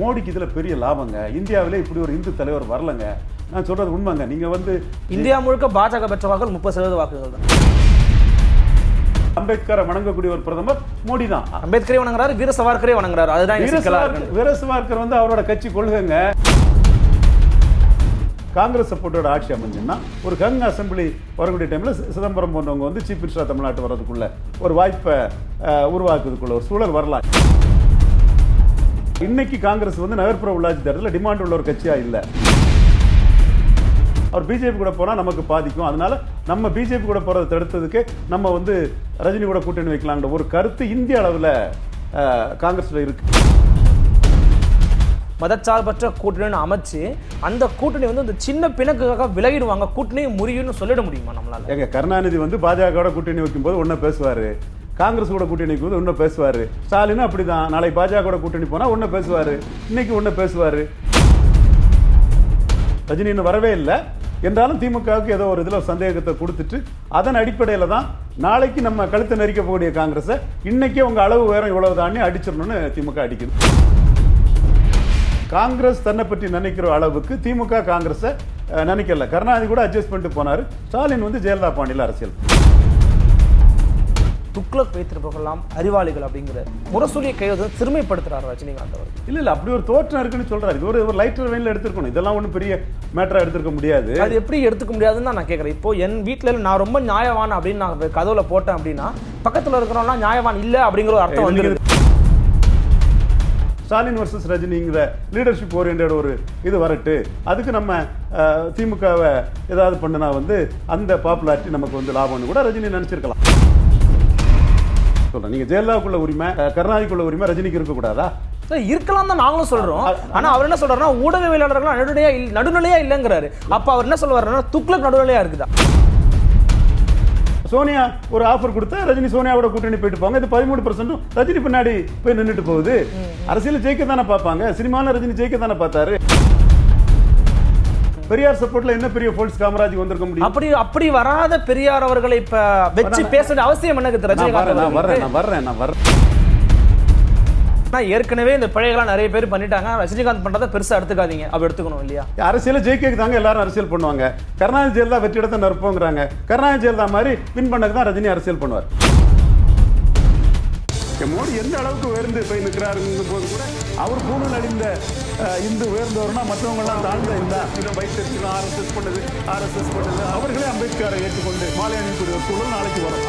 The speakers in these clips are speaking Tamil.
மோடிக்கு இதில் பெரிய லாபங்க இந்தியாவிலே இப்படி ஒரு இந்து தலைவர் வரலங்க நான் சொல்றது உண்மைங்க நீங்க வந்து இந்தியா முழுக்க பாஜக பெற்ற வாக்குகள் முப்பது சதவீத வாக்குகள் தான் அம்பேத்கரை வணங்கக்கூடிய ஒரு பிரதமர் மோடி தான் அம்பேத்கரை வணங்குறாரு வீர சவார்கரே வணங்குறாரு அதுதான் வீர சவார்கர் வந்து அவரோட கட்சி கொள்கைங்க காங்கிரஸ் சப்போர்ட்டோட ஆட்சி அமைஞ்சுன்னா ஒரு கங் அசம்பிளி வரக்கூடிய டைமில் சிதம்பரம் போன்றவங்க வந்து சீஃப் மினிஸ்டர் தமிழ்நாட்டு வர்றதுக்குள்ள ஒரு வாய்ப்பை உருவாக்குறதுக்குள்ள ஒரு சூழல் வரலாம் இன்னைக்கு காங்கிரஸ் வந்து நகர்ப்புற உள்ளாட்சி தேர்தலில் டிமாண்ட் உள்ள ஒரு கட்சியா இல்லை அவர் பிஜேபி கூட போனால் நமக்கு பாதிக்கும் அதனால நம்ம பிஜேபி கூட போறதை தடுத்ததுக்கு நம்ம வந்து ரஜினி கூட கூட்டணி வைக்கலாங்கிற ஒரு கருத்து இந்திய அளவில் காங்கிரஸில் இருக்கு மதச்சார்பற்ற கூட்டணின்னு அமைச்சு அந்த கூட்டணி வந்து இந்த சின்ன பிணக்குக்காக விலகிடுவாங்க கூட்டணி முறியும்னு சொல்லிட முடியுமா நம்மளால எங்க கருணாநிதி வந்து பாஜகவோட கூட்டணி வைக்கும்போது ஒன்னும் பேசுவாரு காங்கிரஸ் கூட கூட்டணி போது ஒன்றும் பேசுவார் ஸ்டாலின் அப்படி தான் நாளை பாஜக கூட கூட்டணி போனால் ஒன்றும் பேசுவார் இன்னைக்கு ஒன்றும் பேசுவார் ரஜினி இன்னும் வரவே இல்லை என்றாலும் திமுகவுக்கு ஏதோ ஒரு இதில் சந்தேகத்தை கொடுத்துட்டு அதன் அடிப்படையில் தான் நாளைக்கு நம்ம கழுத்தை நெரிக்க போகக்கூடிய காங்கிரஸை இன்னைக்கே உங்கள் அளவு உயரம் இவ்வளவு தாண்டி அடிச்சிடணும்னு திமுக அடிக்குது காங்கிரஸ் தன்னை பற்றி நினைக்கிற அளவுக்கு திமுக காங்கிரஸை நினைக்கல கருணாநிதி கூட அட்ஜஸ்ட் பண்ணிட்டு போனார் ஸ்டாலின் வந்து ஜெயலலிதா பாண்டியில் அரசியல் துக்ளக் வைத்திருப்பவர்களாம் அறிவாளிகள் அப்படிங்கிற முரசொலியை கையெழுத்து சிறுமைப்படுத்துறாரு ரஜினிகாந்த் அவர் இல்லை இல்லை அப்படி ஒரு தோற்றம் இருக்குன்னு சொல்றாரு இது ஒரு ஒரு லைட்டர் வெயில் எடுத்துருக்கணும் இதெல்லாம் ஒன்றும் பெரிய மேட்டரா எடுத்துக்க முடியாது அது எப்படி எடுத்துக்க முடியாதுன்னு நான் கேட்குறேன் இப்போ என் வீட்டில் நான் ரொம்ப நியாயவான் அப்படின்னு நான் கதவுல போட்டேன் அப்படின்னா பக்கத்தில் இருக்கிறவங்களாம் நியாயவான் இல்லை அப்படிங்கிற ஒரு அர்த்தம் வந்துருது ஸ்டாலின் வர்சஸ் ரஜினிங்கிற லீடர்ஷிப் ஓரியன்ட் ஒரு இது வரட்டு அதுக்கு நம்ம திமுகவை ஏதாவது பண்ணுனா வந்து அந்த பாப்புலாரிட்டி நமக்கு வந்து லாபம்னு கூட ரஜினி நினச்சிருக்கலாம் சொல்கிறேன் நீங்கள் ஜெயலலிதாவுக்குள்ள உரிமை கருணாநிதிக்குள்ள உரிமை ரஜினிக்கு இருக்கக்கூடாதா இருக்கலாம் தான் நாங்களும் சொல்றோம் ஆனா அவர் என்ன சொல்றாரு ஊடகவியலாளர்கள் நடுநிலையா நடுநிலையா இல்லைங்கிறாரு அப்ப அவர் என்ன சொல்றாருன்னா துக்ளக் நடுநிலையா இருக்குதா சோனியா ஒரு ஆஃபர் கொடுத்தா ரஜினி சோனியாவோட கூட்டணி போயிட்டு போங்க இது பதிமூணு பர்சன்டும் ரஜினி பின்னாடி போய் நின்றுட்டு போகுது அரசியல் ஜெயிக்க தானே பார்ப்பாங்க சினிமாவில் ரஜினி ஜெயிக்க தானே பார்த்தாரு பெரியார் சப்போர்ட்ல என்ன பெரிய போலீஸ் காமராஜ் வந்திருக்க முடியும் அப்படி அப்படி வராத பெரியார் அவர்களை இப்ப வெச்சு பேசுற அவசியம் எனக்கு ரஜினிகாந்த் நான் வர்றேன் நான் வர்றேன் நான் வர்றேன் ஏற்கனவே இந்த பிழைகள்லாம் நிறைய பேர் பண்ணிட்டாங்க ரஜினிகாந்த் பண்றதை பெருசா எடுத்துக்காதீங்க அப்படி எடுத்துக்கணும் இல்லையா அரசியல ஜெயிக்க தாங்க எல்லாரும் அரசியல் பண்ணுவாங்க கருணாநிதி வெற்றி வெற்றிடத்தை நிற்போங்கிறாங்க கருணாநிதி தான் மாதிரி வின் பண்ணது தான் ரஜினி அரசியல் பண்ணுவார் மோடி எந்த அளவுக்கு உயர்ந்து போய் நிற்கிறாரு போது கூட அவர் பூணல் அடிந்த இந்து உயர்ந்தவர்னா மற்றவங்கெல்லாம் தாழ்ந்த இந்த இடம் வைத்திருக்கணும் ஆர்எஸ்எஸ் பண்ணது ஆர்எஸ்எஸ் பண்ணது அவர்களே அம்பேத்கரை ஏற்றுக்கொண்டு மாலை அணிக்குரிய குழு சூழல் நாளைக்கு வரும்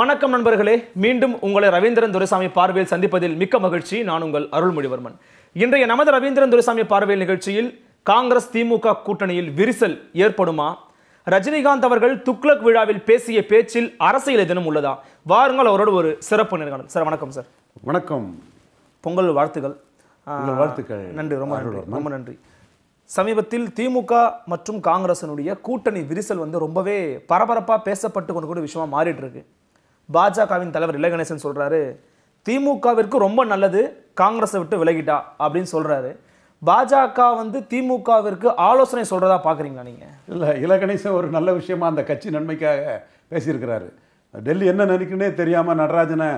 வணக்கம் நண்பர்களே மீண்டும் உங்களை ரவீந்திரன் துரைசாமி பார்வையில் சந்திப்பதில் மிக்க மகிழ்ச்சி நான் உங்கள் அருள்மொழிவர்மன் இன்றைய நமது ரவீந்திரன் துரைசாமி பார்வையில் நிகழ்ச்சியில் காங்கிரஸ் திமுக கூட்டணியில் விரிசல் ஏற்படுமா ரஜினிகாந்த் அவர்கள் துக்ளக் விழாவில் பேசிய பேச்சில் அரசியல் எதனும் உள்ளதா வாருங்கள் அவரோடு ஒரு சிறப்பு நிறுவனம் சார் வணக்கம் சார் வணக்கம் பொங்கல் வாழ்த்துக்கள் வாழ்த்துக்கள் நன்றி ரொம்ப ரொம்ப நன்றி சமீபத்தில் திமுக மற்றும் காங்கிரசனுடைய கூட்டணி விரிசல் வந்து ரொம்பவே பரபரப்பாக பேசப்பட்டு கொண்டு கூட விஷயமா மாறிட்டு இருக்கு பாஜகவின் தலைவர் கணேசன் சொல்றாரு திமுகவிற்கு ரொம்ப நல்லது காங்கிரஸை விட்டு விலகிட்டா அப்படின்னு சொல்றாரு பாஜக வந்து திமுகவிற்கு ஆலோசனை சொல்றதா பாக்குறீங்களா நீங்க இல்லை இலகணேசன் ஒரு நல்ல விஷயமா அந்த கட்சி நன்மைக்காக பேசியிருக்கிறாரு டெல்லி என்ன நினைக்குன்னே தெரியாம நடராஜனை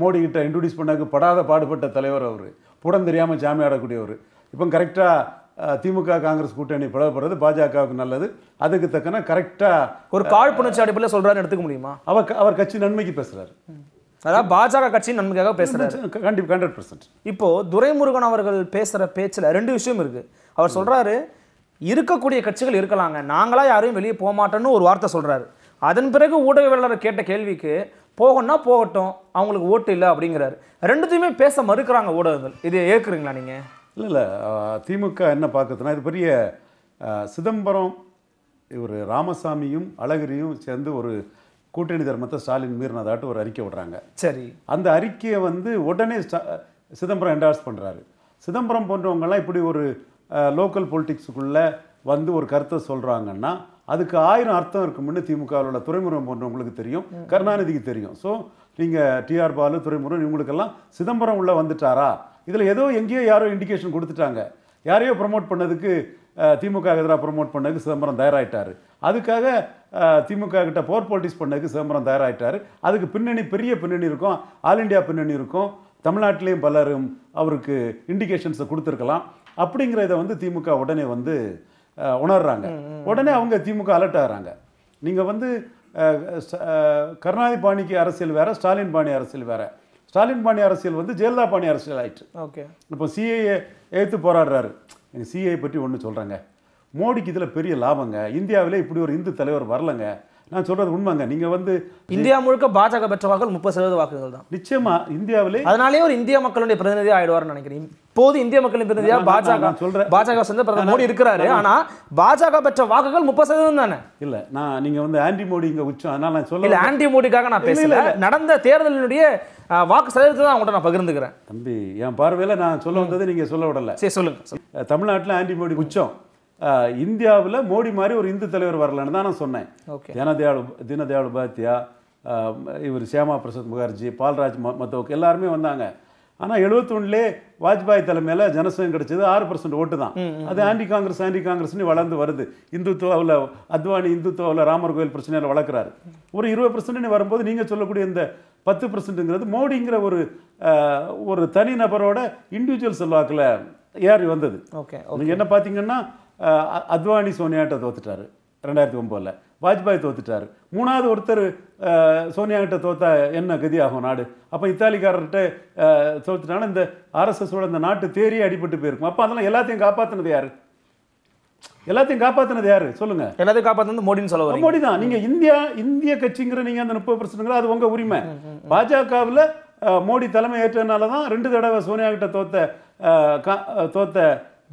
மோடி கிட்ட இன்ட்ரடியூஸ் பண்ணாக்கு படாத பாடுபட்ட தலைவர் அவர் புடம் தெரியாமல் ஜாமி ஆடக்கூடியவர் இப்போ கரெக்டாக திமுக காங்கிரஸ் கூட்டணி பிளவுபடுறது பாஜகவுக்கு நல்லது அதுக்கு தக்கன கரெக்டாக ஒரு காழ்ப்புணர்ச்சி அடிப்படையில் சொல்கிறாரு எடுத்துக்க முடியுமா அவர் அவர் கட்சி நன்மைக்கு பேசுகிறார் அதாவது பாஜக கட்சியின் நன்மைக்காக பேசுகிறாரு கண்டிப்பாக ஹண்ட்ரட் பர்சன்ட் இப்போது துரைமுருகன் அவர்கள் பேசுகிற பேச்சில் ரெண்டு விஷயம் இருக்கு அவர் சொல்கிறாரு இருக்கக்கூடிய கட்சிகள் இருக்கலாங்க நாங்களாம் யாரையும் வெளியே போக மாட்டோம்னு ஒரு வார்த்தை சொல்கிறாரு அதன் பிறகு ஊடகவியலாளர் கேட்ட கேள்விக்கு போகணும்னா போகட்டும் அவங்களுக்கு ஓட்டு இல்லை அப்படிங்கிறாரு ரெண்டுத்தையுமே பேச மறுக்கிறாங்க ஊடகங்கள் இது ஏற்கிறீங்களா நீங்கள் இல்லை இல்லை திமுக என்ன பார்க்குறதுனா இது பெரிய சிதம்பரம் இவர் ராமசாமியும் அழகிரியும் சேர்ந்து ஒரு கூட்டணி தர்மத்தை ஸ்டாலின் மீறினதாட்டு ஒரு அறிக்கை விடுறாங்க சரி அந்த அறிக்கையை வந்து உடனே சிதம்பரம் என்டார்ஸ் பண்ணுறாரு சிதம்பரம் போன்றவங்கெல்லாம் இப்படி ஒரு லோக்கல் பொலிட்டிக்ஸுக்குள்ளே வந்து ஒரு கருத்தை சொல்கிறாங்கன்னா அதுக்கு ஆயிரம் அர்த்தம் இருக்கும்னு திமுகவில் திமுகவோட துறைமுகம் போன்றவங்களுக்கு தெரியும் கருணாநிதிக்கு தெரியும் ஸோ நீங்கள் டிஆர் பாலு துறைமுகம் இவங்களுக்கெல்லாம் சிதம்பரம் உள்ளே வந்துட்டாரா இதில் ஏதோ எங்கேயோ யாரோ இண்டிகேஷன் கொடுத்துட்டாங்க யாரையோ ப்ரொமோட் பண்ணதுக்கு திமுக எதிராக ப்ரொமோட் பண்ணதுக்கு சிதம்பரம் தயாராகிட்டார் அதுக்காக திமுக கிட்ட போர் பாலிட்டிக்ஸ் பண்ணதுக்கு சிதம்பரம் தயாராகிட்டார் அதுக்கு பின்னணி பெரிய பின்னணி இருக்கும் ஆல் இண்டியா பின்னணி இருக்கும் தமிழ்நாட்டிலையும் பலரும் அவருக்கு இண்டிகேஷன்ஸை கொடுத்துருக்கலாம் அப்படிங்கிற இதை வந்து திமுக உடனே வந்து உணர்றாங்க உடனே அவங்க திமுக அலர்ட் ஆகிறாங்க நீங்கள் வந்து கருணாநிதி பாணிக்கு அரசியல் வேறு ஸ்டாலின் பாணி அரசியல் வேறு ஸ்டாலின் பாணி அரசியல் வந்து ஜெயலலிதா பாணி அரசியல் ஆயிடுச்சு ஓகே இப்போ சிஐயை ஏற்று போராடுறாரு எங்கள் சிஏ பற்றி ஒன்று சொல்கிறாங்க மோடிக்கு இதில் பெரிய லாபங்க இந்தியாவிலே இப்படி ஒரு இந்து தலைவர் வரலங்க நான் சொல்றது உண்மைங்க நீங்க வந்து இந்தியா முழுக்க பாஜக பெற்ற வாக்குகள் முப்பது சதவீத வாக்குகள் தான் நிச்சயமா இந்தியாவிலே அதனாலே ஒரு இந்திய மக்களுடைய பிரதிநிதி ஆயிடுவார்னு நினைக்கிறேன் போது இந்திய மக்களின் பிரதிநிதியா பாஜக சொல்றேன் பாஜக சேர்ந்த பிரதமர் மோடி இருக்கிறாரு ஆனா பாஜக பெற்ற வாக்குகள் முப்பது சதவீதம் தானே இல்ல நான் நீங்க வந்து ஆன்டி மோடி இங்க உச்சம் அதனால நான் சொல்ல இல்ல ஆன்டி மோடிக்காக நான் பேசல நடந்த தேர்தலினுடைய வாக்கு சதவீதத்தை தான் அவங்க நான் பகிர்ந்துக்கிறேன் தம்பி என் பார்வையில நான் சொல்ல வந்தது நீங்க சொல்ல விடல சரி சொல்லுங்க தமிழ்நாட்டில் ஆன்டி மோடி உச்சம் இந்தியாவில் மோடி மாதிரி ஒரு இந்து தலைவர் வரலன்னு தான் நான் சொன்னேன் தீனதயாள் தீனதயாள் உபாத்தியா இவர் சியாமா பிரசாத் முகர்ஜி பால்ராஜ் மத்தோக் எல்லாருமே வந்தாங்க ஆனால் எழுபத்தொன்னுலே வாஜ்பாய் தலைமையில் ஜனசங்கம் கிடைச்சது ஆறு பர்சன்ட் ஓட்டு தான் அது ஆன்டி காங்கிரஸ் ஆன்டி காங்கிரஸ்னு வளர்ந்து வருது இந்துத்துவாவில் அத்வானி இந்துத்துவாவில் ராமர் கோயில் பிரச்சனையில் வளர்க்குறாரு ஒரு இருபது பர்சன்ட்னு வரும்போது நீங்கள் சொல்லக்கூடிய இந்த பத்து பர்சன்ட்டுங்கிறது மோடிங்கிற ஒரு ஒரு தனிநபரோட இண்டிவிஜுவல் செல்வாக்கில் ஏறி வந்தது ஓகே நீங்கள் என்ன பார்த்தீங்கன்னா அத்வானி சோனியாட்ட தோத்துட்டாரு ரெண்டாயிரத்தி ஒம்போதில் வாஜ்பாய் தோத்துட்டார் மூணாவது ஒருத்தர் சோனியா கிட்ட தோத்தா என்ன கதியாகும் நாடு அப்போ இத்தாலிக்காரர்கிட்ட தோத்துட்டாங்கன்னா இந்த ஆர்எஸ்எஸோட இந்த நாட்டு தேரிய அடிபட்டு போயிருக்கும் அப்போ அதெல்லாம் எல்லாத்தையும் காப்பாற்றினது யார் எல்லாத்தையும் காப்பாத்தினது யாரு சொல்லுங்க எல்லாத்தையும் காப்பாத்தினது மோடின்னு சொல்ல மோடி தான் நீங்க இந்தியா இந்திய கட்சிங்கிற நீங்க அந்த முப்பது பர்சன்ட்ங்கிற அது உங்க உரிமை பாஜகவில் மோடி தலைமை ஏற்றதுனால தான் ரெண்டு தடவை சோனியா கிட்ட தோத்த தோத்த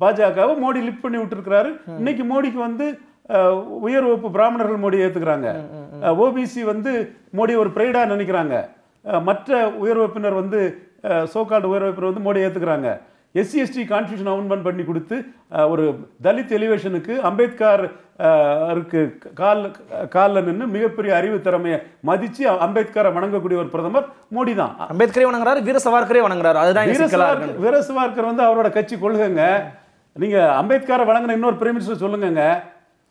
பாஜகவை மோடி லிப்ட் பண்ணி விட்டுருக்கிறாரு இன்னைக்கு மோடிக்கு வந்து உயர் வகுப்பு பிராமணர்கள் மோடி ஏற்றுக்கிறாங்க ஓபிசி வந்து மோடி ஒரு பிரைடாக நினைக்கிறாங்க மற்ற உயர் வகுப்பினர் வந்து சோகால் உயர் வகுப்பினர் வந்து மோடியை ஏற்றுக்கிறாங்க எஸ்சி எஸ்டி கான்ஸ்டியூஷன் அமெண்ட்மெண்ட் பண்ணி கொடுத்து ஒரு தலித் எலிவேஷனுக்கு அம்பேத்கர் கால் காலில் நின்று மிகப்பெரிய அறிவு திறமையை மதித்து அம்பேத்கரை வணங்கக்கூடிய ஒரு பிரதமர் மோடி தான் அம்பேத்கரே வணங்குறாரு வீர சவார்கரே வணங்குறாரு அதுதான் வீர சவார்கர் வந்து அவரோட கட்சி கொள்கைங்க நீங்கள் அம்பேத்கரை வணங்கின இன்னொரு பிரைம் மினிஸ்டர் சொல்லுங்கங்க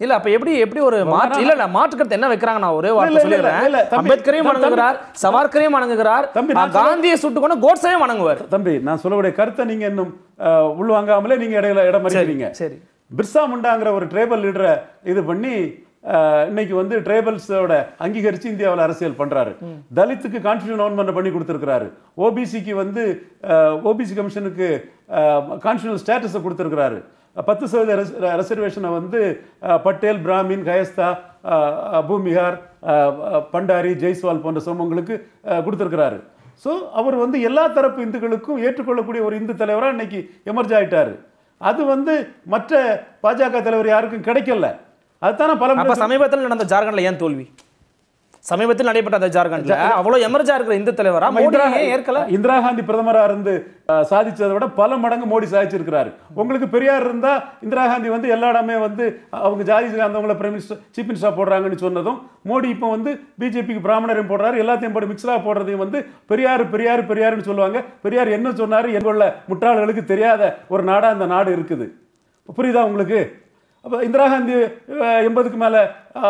இல்ல அப்ப எப்படி எப்படி ஒரு மாற்று இல்ல இல்ல மாற்றுக்கிறது என்ன வைக்கிறாங்க நான் ஒரே வார்த்தை சொல்லிடுறேன் அம்பேத்கரையும் வணங்குகிறார் சவார்கரையும் வணங்குகிறார் தம்பி காந்தியை சுட்டு கொண்டு கோட்ஸையும் வணங்குவார் தம்பி நான் சொல்லக்கூடிய கருத்தை நீங்க இன்னும் உள்வாங்காமலே நீங்க இடையில இடம் மறிக்கிறீங்க சரி பிர்சா முண்டாங்கிற ஒரு டிரைபல் லீடரை இது பண்ணி இன்னைக்கு வந்து டிரைபல்ஸோட அங்கீகரிச்சு இந்தியாவில் அரசியல் பண்றாரு தலித்துக்கு கான்ஸ்டியூஷன் பண்ண பண்ணி கொடுத்துருக்காரு ஓபிசிக்கு வந்து ஓபிசி கமிஷனுக்கு கான்ஸ்டியூஷனல் ஸ்டேட்டஸை கொடுத்துருக்காரு பத்து சதவீத ரிசர்வேஷனை வந்து பட்டேல் பிராமின் கயஸ்தா பூமிகார் பண்டாரி ஜெய்ஸ்வால் போன்ற சமூகங்களுக்கு கொடுத்துருக்கிறாரு ஸோ அவர் வந்து எல்லா தரப்பு இந்துக்களுக்கும் ஏற்றுக்கொள்ளக்கூடிய ஒரு இந்து தலைவராக இன்னைக்கு எமர்ஜ் ஆகிட்டார் அது வந்து மற்ற பாஜக தலைவர் யாருக்கும் கிடைக்கல அதுதான் பல சமீபத்தில் நடந்த ஜார்க்கண்டில் ஏன் தோல்வி சமீபத்தில் நடைபெற்ற அந்த ஜார்க்கண்ட்ல அவ்வளவு எமர்ஜா இருக்கிற இந்து தலைவரா ஏற்கல இந்திரா காந்தி பிரதமரா இருந்து சாதிச்சதை விட பல மடங்கு மோடி சாதிச்சிருக்கிறாரு உங்களுக்கு பெரியார் இருந்தா இந்திரா காந்தி வந்து எல்லா இடமே வந்து அவங்க ஜாதி சார்ந்தவங்கள பிரைம் மினிஸ்டர் சீஃப் மினிஸ்டரா போடுறாங்கன்னு சொன்னதும் மோடி இப்போ வந்து பிஜேபிக்கு பிராமணரையும் போடுறாரு எல்லாத்தையும் போட்டு மிக்சரா போடுறதையும் வந்து பெரியார் பெரியார் பெரியார்னு சொல்லுவாங்க பெரியார் என்ன சொன்னாரு உள்ள முற்றாளர்களுக்கு தெரியாத ஒரு நாடா அந்த நாடு இருக்குது புரியுதா உங்களுக்கு அப்போ இந்திரா காந்தி எண்பதுக்கு மேலே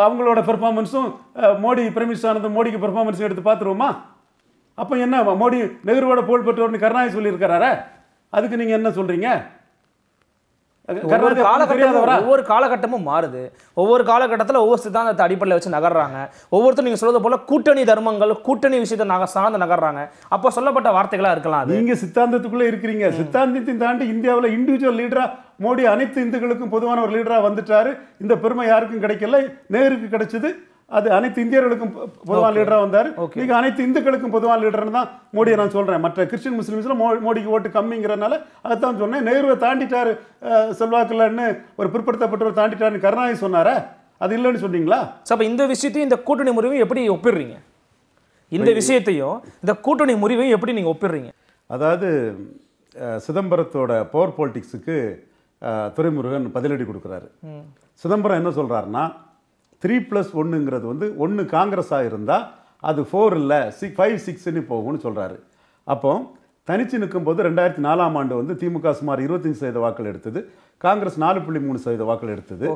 அவங்களோட பெர்ஃபார்மன்ஸும் மோடி பிரமிஷ் ஆனந்தும் மோடிக்கு பெர்ஃபார்மன்ஸும் எடுத்து பார்த்துருவோமா அப்போ என்ன மோடி நெஹ்ருவோட புகழ்பெற்றோர்னு பெற்றோர்னு கருணாநிதி சொல்லியிருக்கிறாரா அதுக்கு நீங்கள் என்ன சொல்கிறீங்க ஒவ்வொரு காலகட்டமும் மாறுது ஒவ்வொரு காலகட்டத்தில் ஒவ்வொரு சித்தாந்தத்தை அடிப்படையில் வச்சு நகர்றாங்க ஒவ்வொருத்தரும் நீங்க சொல்றது போல கூட்டணி தர்மங்கள் கூட்டணி விஷயத்தை நக சார்ந்து நகர்றாங்க அப்போ சொல்லப்பட்ட வார்த்தைகளா இருக்கலாம் நீங்க சித்தாந்தத்துக்குள்ளே இருக்கிறீங்க சித்தாந்தத்தின் தாண்டி இந்தியாவில் இண்டிவிஜுவல் லீடரா மோடி அனைத்து இந்துக்களுக்கும் பொதுவான ஒரு லீடராக வந்துட்டாரு இந்த பெருமை யாருக்கும் கிடைக்கல நேருக்கு கிடைச்சது அது அனைத்து இந்தியர்களுக்கும் பொதுவான லீடராக வந்தார் நீங்கள் அனைத்து இந்துக்களுக்கும் பொதுவான லீடர்னு தான் மோடியை நான் சொல்கிறேன் மற்ற கிறிஸ்டின் முஸ்லீம்ஸில் மோ மோடிக்கு ஓட்டு கம்மிங்கிறனால அதைத்தான் சொன்னேன் நேருவை தாண்டிட்டார் செல்வாக்கில்லன்னு ஒரு பிற்படுத்தப்பட்டவர் தாண்டிட்டார்னு கருணாநிதி சொன்னாரா அது இல்லைன்னு சொன்னீங்களா அப்போ இந்த விஷயத்தையும் இந்த கூட்டணி முறிவையும் எப்படி ஒப்பிடுறீங்க இந்த விஷயத்தையும் இந்த கூட்டணி முறிவையும் எப்படி நீங்கள் ஒப்பிடுறீங்க அதாவது சிதம்பரத்தோட பவர் பாலிட்டிக்ஸுக்கு துறைமுருகன் பதிலடி கொடுக்குறாரு சிதம்பரம் என்ன சொல்கிறாருன்னா த்ரீ ப்ளஸ் ஒன்றுங்கிறது வந்து ஒன்று காங்கிரஸாக இருந்தால் அது ஃபோர் இல்லை சிக் ஃபைவ் சிக்ஸ்ன்னு போகும்னு சொல்கிறாரு அப்போ தனிச்சு நிற்கும்போது ரெண்டாயிரத்தி நாலாம் ஆண்டு வந்து திமுக சுமார் இருபத்தஞ்சு சதவீத வாக்கள் எடுத்தது காங்கிரஸ் நாலு புள்ளி மூணு சதவீத வாக்கள் எடுத்தது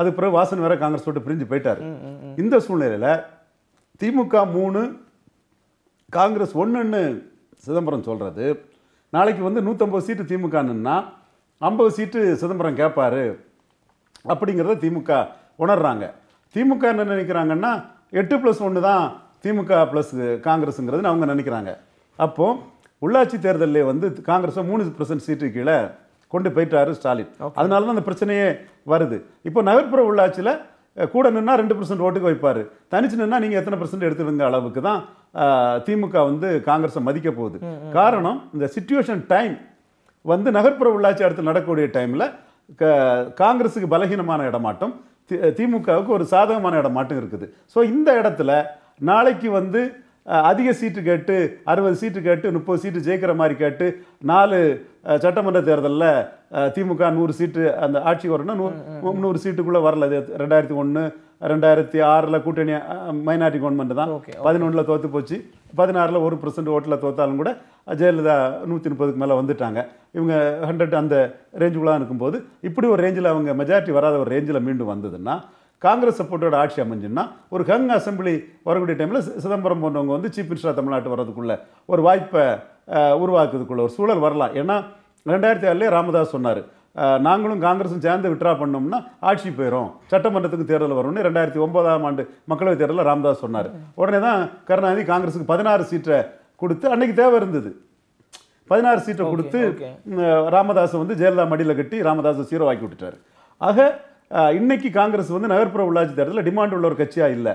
அது பிறகு வாசன் வேற காங்கிரஸ் விட்டு பிரிஞ்சு போயிட்டார் இந்த சூழ்நிலையில் திமுக மூணு காங்கிரஸ் ஒன்றுன்னு சிதம்பரம் சொல்கிறது நாளைக்கு வந்து நூற்றம்பது சீட்டு திமுகன்னா ஐம்பது சீட்டு சிதம்பரம் கேட்பார் அப்படிங்கிறத திமுக உணர்றாங்க திமுக என்ன நினைக்கிறாங்கன்னா எட்டு ப்ளஸ் ஒன்று தான் திமுக ப்ளஸ் காங்கிரஸுங்கிறதுன்னு அவங்க நினைக்கிறாங்க அப்போது உள்ளாட்சி தேர்தலில் வந்து காங்கிரஸை மூணு பர்சன்ட் சீட்டு கீழே கொண்டு போயிட்டாரு ஸ்டாலின் அதனால தான் அந்த பிரச்சனையே வருது இப்போ நகர்ப்புற உள்ளாட்சியில் கூட நின்னா ரெண்டு பர்சன்ட் ஓட்டுக்கு வைப்பார் தனிச்சு நின்னா நீங்கள் எத்தனை பர்சன்ட் எடுத்துருங்க அளவுக்கு தான் திமுக வந்து காங்கிரஸை மதிக்க போகுது காரணம் இந்த சுச்சுவேஷன் டைம் வந்து நகர்ப்புற உள்ளாட்சி அடுத்து நடக்கக்கூடிய டைமில் காங்கிரஸுக்கு பலகீனமான இடமாட்டம் திமுகவுக்கு ஒரு சாதகமான இடம் மட்டும் இருக்குது ஸோ இந்த இடத்துல நாளைக்கு வந்து அதிக சீட்டு கேட்டு அறுபது சீட்டு கேட்டு முப்பது சீட்டு ஜெயிக்கிற மாதிரி கேட்டு நாலு சட்டமன்ற தேர்தலில் திமுக நூறு சீட்டு அந்த ஆட்சி வரும்னா நூ முந்நூறு சீட்டுக்குள்ளே வரல அது ரெண்டாயிரத்தி ஒன்று ரெண்டாயிரத்தி ஆறில் கூட்டணி மைனாரிட்டி கவர்மெண்ட் தான் பதினொன்றில் தோற்று போச்சு பதினாறில் ஒரு பர்சன்ட் ஓட்டில் தோற்றாலும் கூட ஜெயலலிதா நூற்றி முப்பதுக்கு மேலே வந்துட்டாங்க இவங்க ஹண்ட்ரட் அந்த ரேஞ்சுக்குள்ளே இருக்கும்போது இப்படி ஒரு ரேஞ்சில் அவங்க மெஜாரிட்டி வராத ஒரு ரேஞ்சில் மீண்டும் வந்ததுன்னா காங்கிரஸ் சப்போர்ட்டோட ஆட்சி அமைஞ்சுன்னா ஒரு ஹங் அசம்பிளி வரக்கூடிய டைமில் சிதம்பரம் போன்றவங்க வந்து சீஃப் மினிஸ்டராக தமிழ்நாட்டு வர்றதுக்குள்ள ஒரு வாய்ப்பை உருவாக்குறதுக்குள்ள ஒரு சூழல் வரலாம் ஏன்னா ரெண்டாயிரத்தி ஏழுலேயே ராமதாஸ் சொன்னார் நாங்களும் காங்கிரஸும் சேர்ந்து விட்ரா பண்ணோம்னா ஆட்சி போயிடும் சட்டமன்றத்துக்கு தேர்தல் வரும்னு ரெண்டாயிரத்தி ஒன்பதாம் ஆண்டு மக்களவைத் தேர்தலில் ராமதாஸ் சொன்னார் உடனே தான் கருணாநிதி காங்கிரஸுக்கு பதினாறு சீட்டை கொடுத்து அன்றைக்கி தேவை இருந்தது பதினாறு சீட்டை கொடுத்து ராமதாஸை வந்து ஜெயலலிதா மடியில் கட்டி ராமதாஸை சீரோ ஆக்கி விட்டுட்டார் ஆக இன்னைக்கு காங்கிரஸ் வந்து நகர்ப்புற உள்ளாட்சி தேர்தலில் டிமாண்ட் உள்ள ஒரு கட்சியாக இல்லை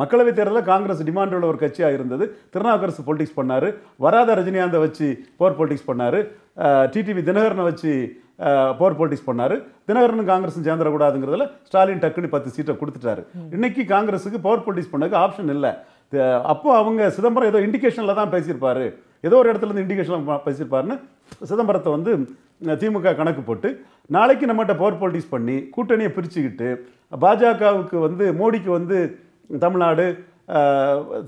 மக்களவைத் தேர்தலில் காங்கிரஸ் டிமாண்டோட ஒரு கட்சியாக இருந்தது திருநாவுக்கரசு பொலிட்டிக்ஸ் பண்ணார் வராத ரஜினிகாந்தை வச்சு போர் பொலிட்டிக்ஸ் பண்ணார் டிடிவி தினகரனை வச்சு போர் பொலிட்டிக்ஸ் பண்ணார் தினகரனும் காங்கிரஸும் சேர்ந்துடக்கூடாதுங்கிறதுல ஸ்டாலின் டக்குன்னு பத்து சீட்டை கொடுத்துட்டாரு இன்னைக்கு காங்கிரஸுக்கு போர் பொலிட்டிக்ஸ் பண்ணதுக்கு ஆப்ஷன் இல்லை அப்போ அவங்க சிதம்பரம் ஏதோ இண்டிகேஷனில் தான் பேசியிருப்பாரு ஏதோ ஒரு இடத்துல இருந்து இண்டிகேஷனில் பேசியிருப்பாருன்னு சிதம்பரத்தை வந்து திமுக கணக்கு போட்டு நாளைக்கு நம்மகிட்ட போர் பொலிட்டிக்ஸ் பண்ணி கூட்டணியை பிரிச்சுக்கிட்டு பாஜகவுக்கு வந்து மோடிக்கு வந்து தமிழ்நாடு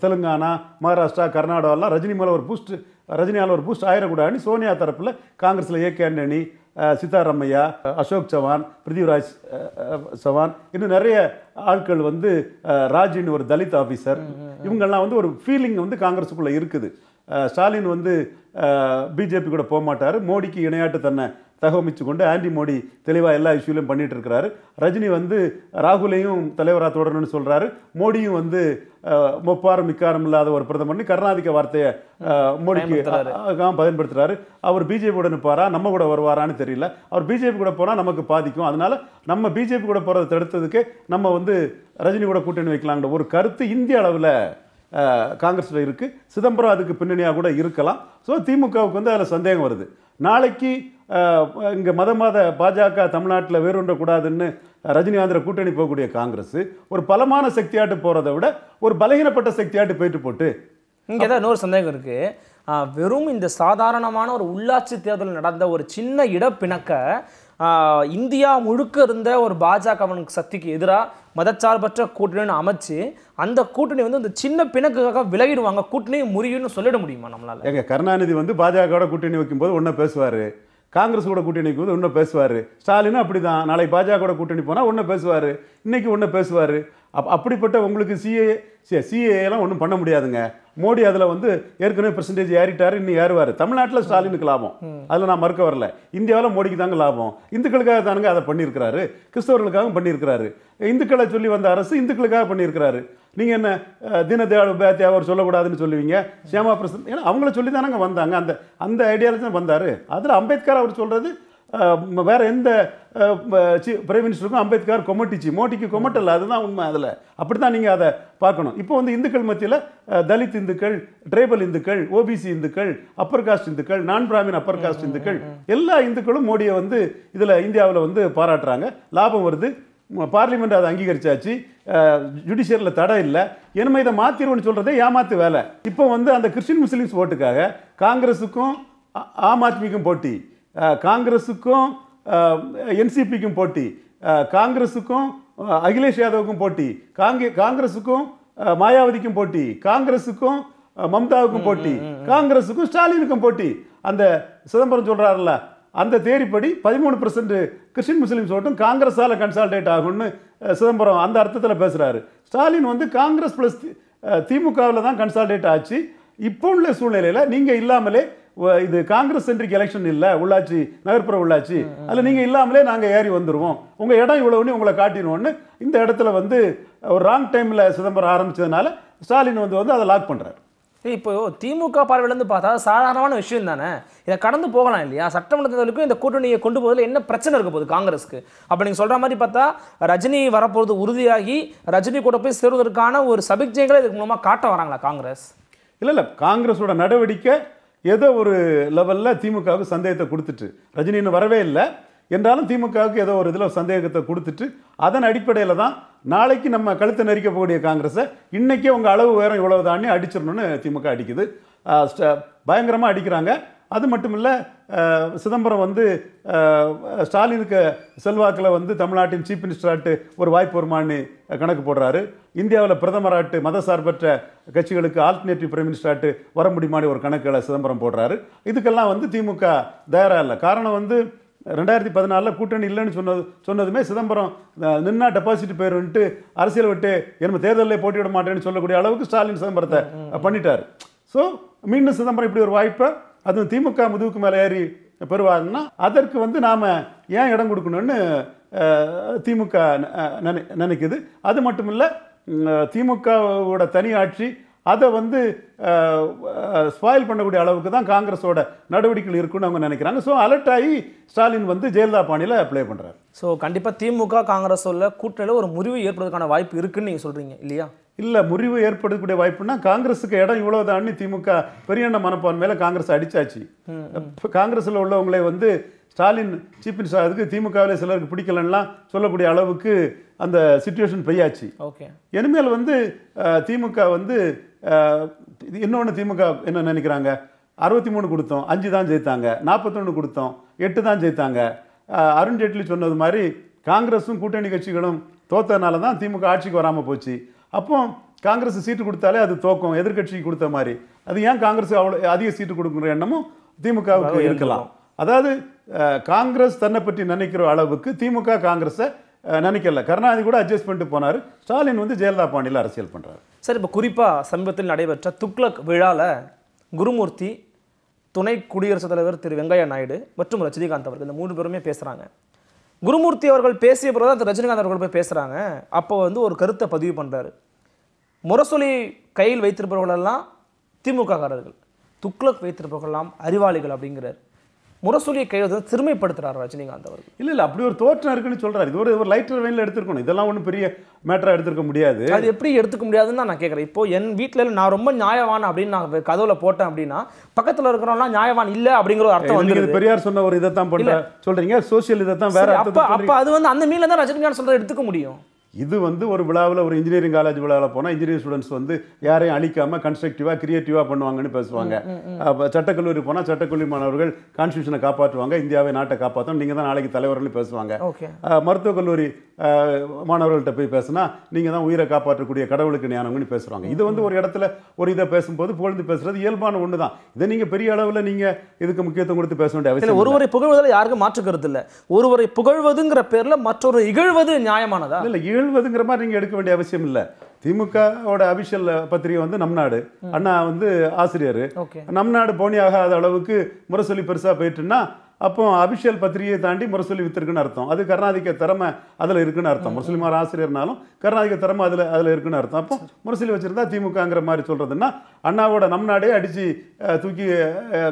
தெலுங்கானா மகாராஷ்டிரா கர்நாடகாலாம் ரஜினி மேலே ஒரு பூஸ்ட் ரஜினியால் ஒரு பூஸ்ட் ஆயிடக்கூடாதுன்னு சோனியா தரப்பில் காங்கிரஸில் ஏகே ஆண்டனி சீதாராமையா அசோக் சவான் பிருத்திவிராஜ் சவான் இன்னும் நிறைய ஆட்கள் வந்து ராஜின்னு ஒரு தலித் ஆஃபீஸர் இவங்கெல்லாம் வந்து ஒரு ஃபீலிங் வந்து காங்கிரஸுக்குள்ளே இருக்குது ஸ்டாலின் வந்து பிஜேபி கூட போக மாட்டார் மோடிக்கு இணையாட்டு தன்னை தகவமைச்சு கொண்டு ஆண்டி மோடி தெளிவாக எல்லா இஷ்யூலையும் பண்ணிகிட்டு இருக்கிறாரு ரஜினி வந்து ராகுலையும் தலைவராக தொடரணும்னு சொல்கிறாரு மோடியும் வந்து மொப்பாரும் மிக்காரம் இல்லாத ஒரு பிரதமர்னு கருணாதிக்க வார்த்தையை மோடிக்கு பயன்படுத்துகிறாரு அவர் பிஜேபியோட நிற்பாரா நம்ம கூட வருவாரான்னு தெரியல அவர் பிஜேபி கூட போனால் நமக்கு பாதிக்கும் அதனால் நம்ம பிஜேபி கூட போகிறத தடுத்ததுக்கு நம்ம வந்து ரஜினி கூட கூட்டணி வைக்கலாங்கிற ஒரு கருத்து இந்திய அளவில் காங்கிரஸில் இருக்குது சிதம்பரம் அதுக்கு பின்னணியாக கூட இருக்கலாம் ஸோ திமுகவுக்கு வந்து அதில் சந்தேகம் வருது நாளைக்கு இங்கே மத மத பாஜக தமிழ்நாட்டில் வேறுண்டக்கூடாதுன்னு ரஜினிகாந்திர கூட்டணி போகக்கூடிய காங்கிரஸ் ஒரு பலமான சக்தியாட்டு போகிறத விட ஒரு பலகீனப்பட்ட சக்தியாட்டு போயிட்டு போட்டு இங்கே தான் இன்னொரு சந்தேகம் இருக்குது வெறும் இந்த சாதாரணமான ஒரு உள்ளாட்சி தேர்தல் நடந்த ஒரு சின்ன இடப்பிணக்க இந்தியா முழுக்க இருந்த ஒரு பாஜகவனுக்கு சக்திக்கு எதிராக மதச்சார்பற்ற கூட்டணின்னு அமைச்சு அந்த கூட்டணி வந்து இந்த சின்ன பிணக்குக்காக விலகிடுவாங்க கூட்டணி முறியும்னு சொல்லிட முடியுமா நம்மளால எங்க கருணாநிதி வந்து பாஜகவோட கூட்டணி வைக்கும்போது ஒன்றும் பேசுவார் காங்கிரஸ் கூட கூட்டணிக்கு வந்து ஒன்றும் பேசுவார் ஸ்டாலினும் அப்படி தான் நாளைக்கு பாஜக கூட கூட்டணி போனால் ஒன்றும் பேசுவார் இன்றைக்கி ஒன்று பேசுவார் அப் அப்படிப்பட்ட உங்களுக்கு சிஏ சிஏலாம் ஒன்றும் பண்ண முடியாதுங்க மோடி அதில் வந்து ஏற்கனவே பெர்சன்டேஜ் ஏறிட்டார் இன்னும் ஏறுவார் தமிழ்நாட்டில் ஸ்டாலினுக்கு லாபம் அதில் நான் மறுக்க வரல இந்தியாவில் மோடிக்கு தாங்க லாபம் இந்துக்களுக்காக தானுங்க அதை பண்ணியிருக்கிறாரு கிறிஸ்தவர்களுக்காகவும் பண்ணியிருக்கிறாரு இந்துக்களை சொல்லி வந்த அரசு இந்துக்களுக்காக பண்ணியிருக்கிறாரு நீங்கள் என்ன தின தேவை அவர் சொல்லக்கூடாதுன்னு சொல்லுவீங்க சியாமா பிரசாத் ஏன்னா அவங்கள சொல்லி அங்கே வந்தாங்க அந்த அந்த ஐடியாவில் தான் வந்தார் அதில் அம்பேத்கர் அவர் சொல்கிறது வேறு எந்த பிரைம் மினிஸ்டருக்கும் அம்பேத்கர் கொமட்டிச்சு மோட்டிக்கு கொமட்டல அதுதான் உண்மை அதில் அப்படி தான் நீங்கள் அதை பார்க்கணும் இப்போ வந்து இந்துக்கள் மத்தியில் தலித் இந்துக்கள் ட்ரைபல் இந்துக்கள் ஓபிசி இந்துக்கள் அப்பர் காஸ்ட் இந்துக்கள் நான் பிராமின் அப்பர் காஸ்ட் இந்துக்கள் எல்லா இந்துக்களும் மோடியை வந்து இதில் இந்தியாவில் வந்து பாராட்டுறாங்க லாபம் வருது பார்லிமெண்ட் அதை அங்கீகரிச்சாச்சு ஜுடிஷியரில் தடை இல்லை என்னமே இதை மாற்றிடுவோம் சொல்கிறதே ஏமாத்து வேலை இப்போ வந்து அந்த கிறிஸ்டின் முஸ்லீம்ஸ் ஓட்டுக்காக காங்கிரஸுக்கும் ஆம் ஆத்மிக்கும் போட்டி காங்கிரஸுக்கும் என்சிபிக்கும் போட்டி காங்கிரஸுக்கும் அகிலேஷ் யாதவுக்கும் போட்டி காங்கே காங்கிரஸுக்கும் மாயாவதிக்கும் போட்டி காங்கிரஸுக்கும் மம்தாவுக்கும் போட்டி காங்கிரஸுக்கும் ஸ்டாலினுக்கும் போட்டி அந்த சிதம்பரம் சொல்கிறாருல்ல அந்த தேரிப்படி பதிமூணு பர்சன்ட் கிறிஸ்டின் முஸ்லீம்ஸ் ஓட்டும் காங்கிரஸால் கன்சால்டேட் ஆகும்னு சிதம்பரம் அந்த அர்த்தத்தில் பேசுகிறாரு ஸ்டாலின் வந்து காங்கிரஸ் ப்ளஸ் திமுகவில் தான் கன்சால்டேட் ஆச்சு இப்போ உள்ள சூழ்நிலையில் நீங்கள் இல்லாமலே இது காங்கிரஸ் சென்ட்ரிக் எலெக்ஷன் இல்லை உள்ளாட்சி நகர்ப்புற உள்ளாட்சி அதில் நீங்கள் இல்லாமலே நாங்கள் ஏறி வந்துடுவோம் உங்கள் இடம் இவ்வளோன்னு உங்களை காட்டிடுவோன்னு இந்த இடத்துல வந்து ஒரு ராங் டைமில் சிதம்பரம் ஆரம்பித்ததுனால ஸ்டாலின் வந்து வந்து அதை லாக் பண்ணுறாரு இப்போ திமுக பார்வையிலேருந்து பார்த்தா சாதாரணமான விஷயம் தானே இதை கடந்து போகலாம் இல்லையா சட்டமன்ற இந்த கூட்டணியை கொண்டு போதில் என்ன பிரச்சனை இருக்க போகுது காங்கிரஸுக்கு அப்போ நீங்கள் சொல்கிற மாதிரி பார்த்தா ரஜினி வரப்போகிறது உறுதியாகி ரஜினி கூட போய் சேருவதற்கான ஒரு சபிக்ஜைகளை இதுக்கு மூலமாக காட்ட வராங்களா காங்கிரஸ் இல்லை இல்லை காங்கிரஸோட நடவடிக்கை ஏதோ ஒரு லெவலில் திமுகவுக்கு சந்தேகத்தை கொடுத்துட்டு ரஜினின்னு வரவே இல்லை என்றாலும் திமுகவுக்கு ஏதோ ஒரு இதில் சந்தேகத்தை கொடுத்துட்டு அதன் அடிப்படையில் தான் நாளைக்கு நம்ம கழுத்தை நெறிக்கக்கூடிய காங்கிரஸை இன்றைக்கே உங்கள் அளவு உயரம் இவ்வளோ தானே அடிச்சிடணும்னு திமுக அடிக்குது பயங்கரமாக அடிக்கிறாங்க அது மட்டும் இல்லை சிதம்பரம் வந்து ஸ்டாலினுக்கு செல்வாக்கில் வந்து தமிழ்நாட்டின் சீஃப் மினிஸ்டராட்டு ஒரு வாய்ப்பு வருமானு கணக்கு போடுறாரு இந்தியாவில் பிரதமராட்டு மத சார்பற்ற கட்சிகளுக்கு ஆல்டர்னேட்டிவ் பிரைம் மினிஸ்டராட்டு வர முடியுமான்னு ஒரு கணக்கில் சிதம்பரம் போடுறாரு இதுக்கெல்லாம் வந்து திமுக தயாராக இல்லை காரணம் வந்து ரெண்டாயிரத்தி பதினாலில் கூட்டணி இல்லைன்னு சொன்னது சொன்னதுமே சிதம்பரம் நின்னா டெபாசிட் வந்துட்டு அரசியல் விட்டு என்ன தேர்தலில் போட்டியிட மாட்டேன்னு சொல்லக்கூடிய அளவுக்கு ஸ்டாலின் சிதம்பரத்தை பண்ணிட்டார் ஸோ மீண்டும் சிதம்பரம் இப்படி ஒரு வாய்ப்பை அது திமுக முதுகுக்கு மேலே ஏறி பெறுவாங்கன்னா அதற்கு வந்து நாம் ஏன் இடம் கொடுக்கணும்னு திமுக நினை நினைக்குது அது மட்டும் இல்லை திமுகவோட தனி ஆட்சி அதை வந்து ஸ்பாயில் பண்ணக்கூடிய அளவுக்கு தான் காங்கிரஸோட நடவடிக்கைகள் இருக்குன்னு அவங்க நினைக்கிறாங்க ஸோ அலர்ட் ஆகி ஸ்டாலின் வந்து ஜெயலலிதா பாணியில் அப்ளை பண்ணுறாரு ஸோ கண்டிப்பாக திமுக காங்கிரஸ் உள்ள கூட்டணியில் ஒரு முறிவு ஏற்படுவதற்கான வாய்ப்பு இருக்குன்னு நீங்கள் சொல்கிறீங்க இல்லையா இல்லை முறிவு ஏற்படக்கூடிய வாய்ப்புனா காங்கிரஸுக்கு இடம் இவ்வளோதான்னு திமுக பெரிய மனப்பான் மேலே காங்கிரஸ் அடித்தாச்சு காங்கிரஸில் உள்ளவங்களை வந்து ஸ்டாலின் சீஃப் மினிஸ்டர் அதுக்கு திமுகவிலே சிலருக்கு பிடிக்கலன்னா சொல்லக்கூடிய அளவுக்கு அந்த சுச்சுவேஷன் பெய்யாச்சு ஓகே இனிமேல் வந்து திமுக வந்து இன்னொன்று திமுக என்ன நினைக்கிறாங்க அறுபத்தி மூணு கொடுத்தோம் அஞ்சு தான் ஜெயித்தாங்க நாற்பத்தொன்று கொடுத்தோம் எட்டு தான் ஜெயித்தாங்க அருண் ஜேட்லி சொன்னது மாதிரி காங்கிரஸும் கூட்டணி கட்சிகளும் தோத்தனால தான் திமுக ஆட்சிக்கு வராமல் போச்சு அப்போ காங்கிரஸ் சீட்டு கொடுத்தாலே அது தோக்கம் எதிர்கட்சிக்கு கொடுத்த மாதிரி அது ஏன் காங்கிரஸ் அவ்வளோ அதிக சீட்டு கொடுக்குற எண்ணமும் திமுகவுக்கு இருக்கலாம் அதாவது காங்கிரஸ் தன்னை பற்றி நினைக்கிற அளவுக்கு திமுக காங்கிரஸை நினைக்கல கருணாநிதி கூட அட்ஜஸ்ட் பண்ணிட்டு போனார் ஸ்டாலின் வந்து ஜெயலலிதா பாண்டியில் அரசியல் பண்ணுறாரு சார் இப்போ குறிப்பாக சமீபத்தில் நடைபெற்ற துக்ளக் விழாவில் குருமூர்த்தி துணை குடியரசுத் தலைவர் திரு வெங்கையா நாயுடு மற்றும் ரஜினிகாந்த் அவர்கள் இந்த மூணு பேருமே பேசுகிறாங்க குருமூர்த்தி அவர்கள் பேசிய பிறகு தான் ரஜினிகாந்த் அவர்கள் போய் பேசுகிறாங்க அப்போ வந்து ஒரு கருத்தை பதிவு பண்ணுறாரு முரசொலி கையில் வைத்திருப்பவர்களெல்லாம் திமுககாரர்கள் துக்ளக் வைத்திருப்பவர்கள்லாம் அறிவாளிகள் அப்படிங்கிறார் முரசொலியை கையெழுத்து சிறுமைப்படுத்துறாரு ரஜினிகாந்த் அவர் இல்லை இல்லை அப்படி ஒரு தோற்றம் இருக்குன்னு சொல்கிறார் இது ஒரு லைட்டர் வெயினில் எடுத்துருக்கணும் இதெல்லாம் ஒன்றும் பெரிய மேட்டராக எடுத்துருக்க முடியாது அது எப்படி எடுத்துக்க முடியாதுன்னு நான் கேட்குறேன் இப்போ என் வீட்டில் நான் ரொம்ப நியாயவான் அப்படின்னு நான் கதவுல போட்டேன் அப்படின்னா பக்கத்தில் இருக்கிறவங்களாம் நியாயவான் இல்லை அப்படிங்கிற ஒரு அர்த்தம் வந்து பெரியார் சொன்ன ஒரு இதை தான் பண்ண சொல்கிறீங்க சோசியல் இதை தான் வேற அப்போ அப்போ அது வந்து அந்த மீனில் தான் ரஜினிகாந்த் சொல்கிறத எடுத்துக்க முடியும் இது வந்து ஒரு விழாவில் ஒரு இன்ஜினியரிங் காலேஜ் விழாவில் போனால் இன்ஜினியரிங் ஸ்டூடெண்ட்ஸ் வந்து யாரையும் அழிக்காமல் கன்ஸ்ட்ரக்டிவாக கிரியேட்டிவாக பண்ணுவாங்கன்னு பேசுவாங்க சட்டக்கல்லூரி போனால் சட்டக்கல்லூரி மாணவர்கள் கான்ஸ்டியூஷனை காப்பாற்றுவாங்க இந்தியாவை நாட்டை காப்பாற்றும் நீங்கள் தான் நாளைக்கு தலைவர்கள்னு பேசுவாங்க மருத்துவக் கல்லூரி மாணவர்கள்ட்ட போய் பேசுனா நீங்கள் தான் உயிரை காப்பாற்றக்கூடிய கடவுளுக்கு ஞானம்னு பேசுகிறாங்க இது வந்து ஒரு இடத்துல ஒரு இதை பேசும்போது புகழ்ந்து பேசுறது இயல்பான ஒன்று தான் இதை நீங்கள் பெரிய அளவில் நீங்கள் இதுக்கு முக்கியத்துவம் கொடுத்து பேச வேண்டிய அவசியம் ஒருவரை புகழ்வதில் யாருக்கும் மாற்றுக்கிறது இல்லை ஒருவரை புகழ்வதுங்கிற பேரில் மற்றொரு இகழ்வது நியாயமானதா இல்லை வீழ்வதுங்கிற மாதிரி நீங்கள் எடுக்க வேண்டிய அவசியம் இல்லை திமுகவோட அபிஷியல் பத்திரிகை வந்து நம் நாடு அண்ணா வந்து ஆசிரியர் நம் நாடு போனியாகாத அளவுக்கு முரசொலி பெருசாக போயிட்டுன்னா அப்போ அபிஷியல் பத்திரிகையை தாண்டி முரசொலி வித்திருக்குன்னு அர்த்தம் அது கருணாதிக்க திறமை அதில் இருக்குன்னு அர்த்தம் முரசொலிமார் ஆசிரியர்னாலும் கர்நாதிக திறமை அதில் அதில் இருக்குன்னு அர்த்தம் அப்போ முரசொலி வச்சுருந்தா திமுகங்கிற மாதிரி சொல்கிறதுன்னா அண்ணாவோட நம் நாடே அடித்து தூக்கி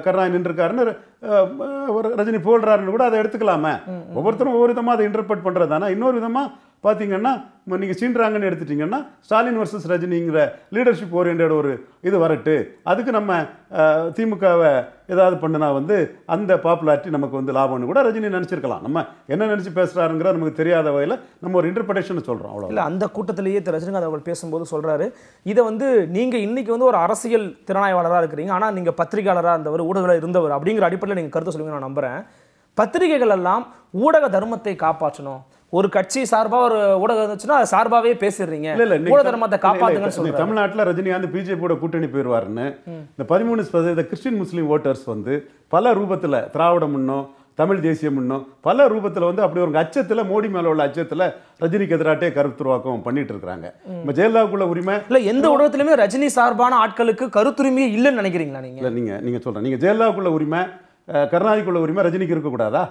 கருணாநிதி நின்றுருக்காருன்னு ஒரு ரஜினி போல்றாருன்னு கூட அதை எடுத்துக்கலாமே ஒவ்வொருத்தரும் ஒவ்வொரு விதமாக அதை இன்டர்பிரட் பண்ணுறது ஆனால் இன்னொரு விதமாக பார்த்தீங்கன்னா நீங்கள் சீன்றாங்கன்னு எடுத்துட்டிங்கன்னா ஸ்டாலின் வர்சஸ் ரஜினிங்கிற லீடர்ஷிப் ஓரியன்ட் ஒரு இது வரட்டு அதுக்கு நம்ம திமுகவை ஏதாவது பண்ணுனா வந்து அந்த பாப்புலாரிட்டி நமக்கு வந்து லாபம்னு கூட ரஜினி நினச்சிருக்கலாம் நம்ம என்ன நினச்சி பேசுகிறாருங்கிற நமக்கு தெரியாத வகையில் நம்ம ஒரு இன்டர்பிரேஷன் சொல்கிறோம் அவ்வளோ இல்லை அந்த கூட்டத்திலேயே திரு ரஜினிகாந்த் அவர்கள் பேசும்போது சொல்கிறாரு இதை வந்து நீங்கள் இன்றைக்கி வந்து ஒரு அரசியல் திறனாய்வாளராக இருக்கிறீங்க ஆனால் நீங்கள் பத்திரிகையாளராக இருந்தவர் ஊடகம் இருந்தவர் அப்படிங்கிற அடிப்படையில் நீங்கள் கருத்து சொல்லுவீங்க நான் நம்புகிறேன் பத்திரிகைகள் எல்லாம் ஊடக தர்மத்தை காப்பாற்றணும் ஒரு கட்சி சார்பாக ஒரு ஊடகம் இருந்துச்சுன்னா சார்பாவே பேசிடுறீங்க மூலதர்மத்தை காப்பாத்துங்கன்னு சொல்லி தமிழ்நாட்டில் ரஜினிகாந்த் பிஜேபியோட கூட்டணி போயிருவாருன்னு இந்த பதிமூணு சதவீத கிறிஸ்டின் முஸ்லீம் ஓட்டர்ஸ் வந்து பல ரூபத்தில் திராவிட முன்னோ தமிழ் தேசிய முன்னோ பல ரூபத்தில் வந்து அப்படி ஒரு அச்சத்தில் மோடி மேலே உள்ள அச்சத்தில் ரஜினிக்கு எதிராட்டே கருத்துருவாக்கம் பண்ணிட்டு இருக்காங்க நம்ம ஜெயலலிதாவுக்குள்ள உரிமை இல்லை எந்த ஊடகத்திலுமே ரஜினி சார்பான ஆட்களுக்கு கருத்துரிமையே இல்லைன்னு நினைக்கிறீங்களா நீங்கள் நீங்கள் நீங்கள் சொல்கிறேன் நீங்கள் ஜெயலலிதாவுக்குள்ள உரிமை கருணாநிதிக்குள்ள உரிமை ரஜினிக்கு இருக்கக்கூடாதா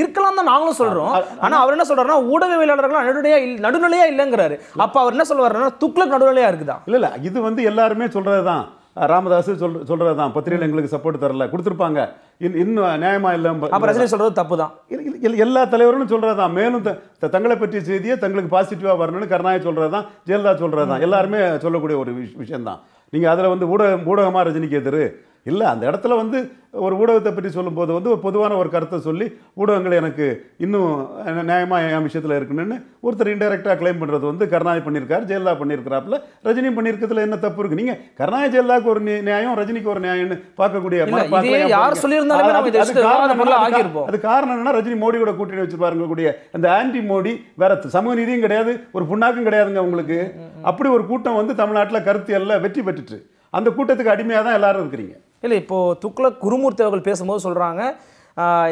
இருக்கலாம் தான் நாங்களும் சொல்றோம் ஆனா அவர் என்ன சொல்றாருன்னா ஊடகவியலாளர்கள் நடுநிலையா நடுநிலையா இல்லைங்கிறாரு அப்ப அவர் என்ன சொல்லுவாருன்னா துக்ளக் நடுநிலையா இருக்குதா இல்ல இல்ல இது வந்து எல்லாருமே சொல்றதுதான் ராமதாஸ் சொல் சொல்றது தான் பத்திரிகையில் எங்களுக்கு சப்போர்ட் தரல கொடுத்துருப்பாங்க இன்னும் நியாயமா இல்லை அப்போ ரஜினி சொல்றது தப்பு தான் எல்லா தலைவர்களும் சொல்றது தான் மேலும் தங்களை பற்றிய செய்தியை தங்களுக்கு பாசிட்டிவாக வரணும்னு கருணாநிதி சொல்றது ஜெயலலிதா சொல்றது எல்லாருமே சொல்லக்கூடிய ஒரு விஷயம் தான் நீங்கள் அதில் வந்து ஊடகம் ஊடகமாக ரஜினிக்கு எதிர் இல்லை அந்த இடத்துல வந்து ஒரு ஊடகத்தை பற்றி சொல்லும்போது வந்து ஒரு பொதுவான ஒரு கருத்தை சொல்லி ஊடகங்கள் எனக்கு இன்னும் நியாயமாக என் விஷயத்தில் இருக்கணும்னு ஒருத்தர் இன்டெரக்டாக கிளைம் பண்ணுறது வந்து கருணாநிதி பண்ணியிருக்காரு ஜெயலலிதா பண்ணியிருக்கிறாப்புல ரஜினி பண்ணியிருக்கிறதுல என்ன தப்பு இருக்குது நீங்கள் கருணாநிதி ஜெயலலிதாவுக்கு ஒரு நியாயம் ரஜினிக்கு ஒரு நியாயம்னு பார்க்கக்கூடிய அது காரணம் என்னன்னா ரஜினி மோடியோட கூட்டணி வச்சுருப்பாருங்க கூடிய அந்த ஆன்டி மோடி வேற சமூக நீதியும் கிடையாது ஒரு புண்ணாக்கும் கிடையாதுங்க உங்களுக்கு அப்படி ஒரு கூட்டம் வந்து தமிழ்நாட்டில் கருத்து எல்லாம் வெற்றி பெற்றுட்டு அந்த கூட்டத்துக்கு அடிமையாக தான் எல்லாரும் இருக்கிறீங்க இல்லை இப்போது துக்ளக் குருமூர்த்தி அவர்கள் பேசும்போது சொல்கிறாங்க